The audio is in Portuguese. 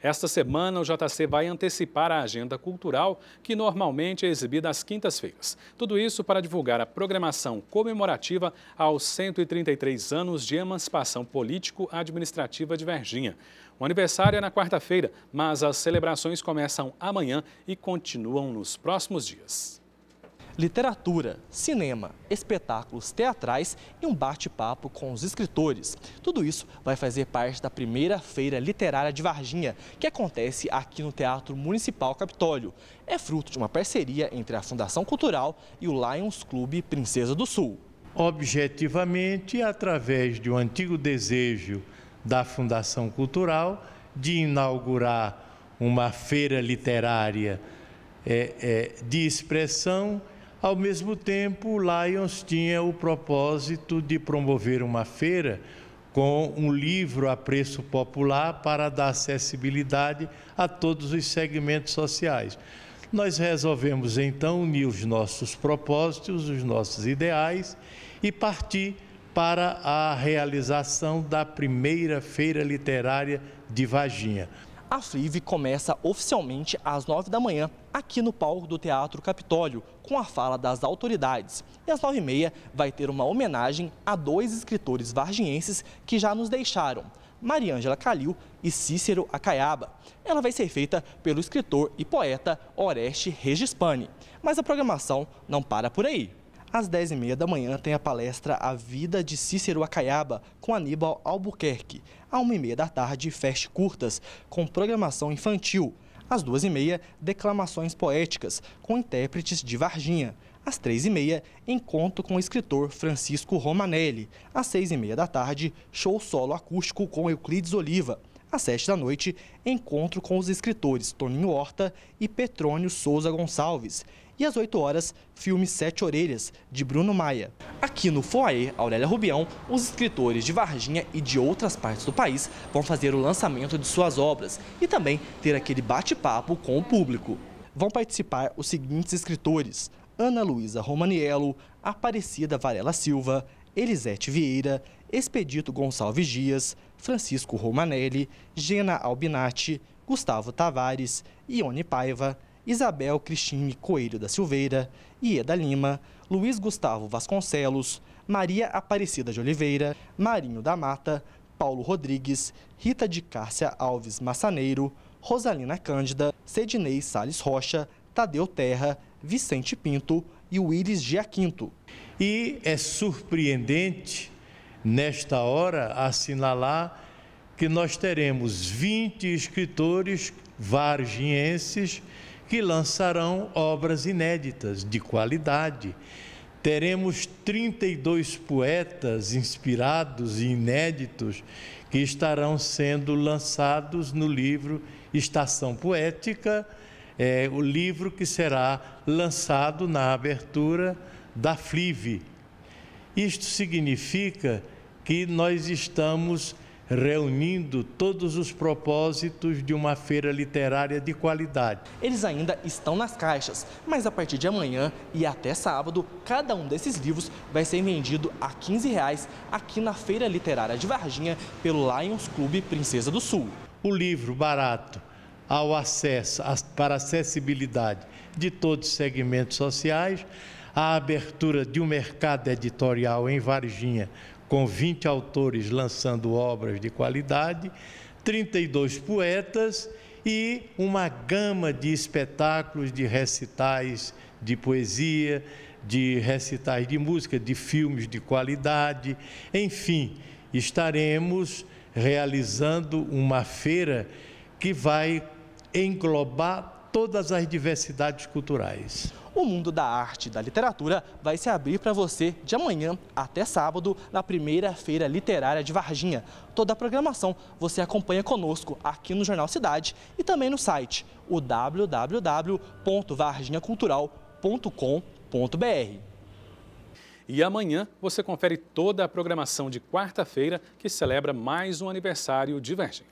Esta semana, o JC vai antecipar a agenda cultural, que normalmente é exibida às quintas-feiras. Tudo isso para divulgar a programação comemorativa aos 133 anos de emancipação político-administrativa de Verginha. O aniversário é na quarta-feira, mas as celebrações começam amanhã e continuam nos próximos dias literatura, cinema, espetáculos teatrais e um bate-papo com os escritores. Tudo isso vai fazer parte da primeira feira literária de Varginha, que acontece aqui no Teatro Municipal Capitólio. É fruto de uma parceria entre a Fundação Cultural e o Lions Clube Princesa do Sul. Objetivamente, através de um antigo desejo da Fundação Cultural de inaugurar uma feira literária é, é, de expressão ao mesmo tempo, o Lions tinha o propósito de promover uma feira com um livro a preço popular para dar acessibilidade a todos os segmentos sociais. Nós resolvemos então unir os nossos propósitos, os nossos ideais e partir para a realização da primeira feira literária de Varginha. A FRIV começa oficialmente às 9 da manhã aqui no palco do Teatro Capitólio, com a fala das autoridades. E às 9 e meia vai ter uma homenagem a dois escritores varginhenses que já nos deixaram, Mariângela Calil e Cícero Acaiaba. Ela vai ser feita pelo escritor e poeta Oreste Regispani. Mas a programação não para por aí. Às 10h30 da manhã tem a palestra A Vida de Cícero Acaiaba, com Aníbal Albuquerque. À 1h30 da tarde, feste curtas, com programação infantil. Às 2h30, declamações poéticas, com intérpretes de Varginha. Às 3h30, encontro com o escritor Francisco Romanelli. Às 6h30 da tarde, show solo acústico com Euclides Oliva. Às sete da noite, encontro com os escritores Toninho Horta e Petrônio Souza Gonçalves. E às 8 horas, filme Sete Orelhas, de Bruno Maia. Aqui no Foaê Aurélia Rubião, os escritores de Varginha e de outras partes do país vão fazer o lançamento de suas obras e também ter aquele bate-papo com o público. Vão participar os seguintes escritores: Ana Luísa Romaniello, Aparecida Varela Silva, Elisete Vieira, Expedito Gonçalves Dias, Francisco Romanelli, Gena Albinati, Gustavo Tavares, Ione Paiva, Isabel Cristine Coelho da Silveira, Ieda Lima, Luiz Gustavo Vasconcelos, Maria Aparecida de Oliveira, Marinho da Mata, Paulo Rodrigues, Rita de Cássia Alves Massaneiro, Rosalina Cândida, Sedinei Sales Rocha, Tadeu Terra, Vicente Pinto, e o Iris Giaquinto. E é surpreendente, nesta hora, assinalar que nós teremos 20 escritores varginhenses que lançarão obras inéditas de qualidade. Teremos 32 poetas inspirados e inéditos que estarão sendo lançados no livro Estação Poética é, o livro que será lançado na abertura da FLIV. Isto significa que nós estamos reunindo todos os propósitos de uma feira literária de qualidade. Eles ainda estão nas caixas, mas a partir de amanhã e até sábado, cada um desses livros vai ser vendido a R$ 15 reais aqui na Feira Literária de Varginha pelo Lions Clube Princesa do Sul. O livro barato ao acesso, para acessibilidade de todos os segmentos sociais, a abertura de um mercado editorial em Varginha, com 20 autores lançando obras de qualidade, 32 poetas e uma gama de espetáculos, de recitais de poesia, de recitais de música, de filmes de qualidade, enfim, estaremos realizando uma feira que vai englobar todas as diversidades culturais. O mundo da arte e da literatura vai se abrir para você de amanhã até sábado, na primeira feira literária de Varginha. Toda a programação você acompanha conosco aqui no Jornal Cidade e também no site o www.varginhacultural.com.br. E amanhã você confere toda a programação de quarta-feira que celebra mais um aniversário de Varginha.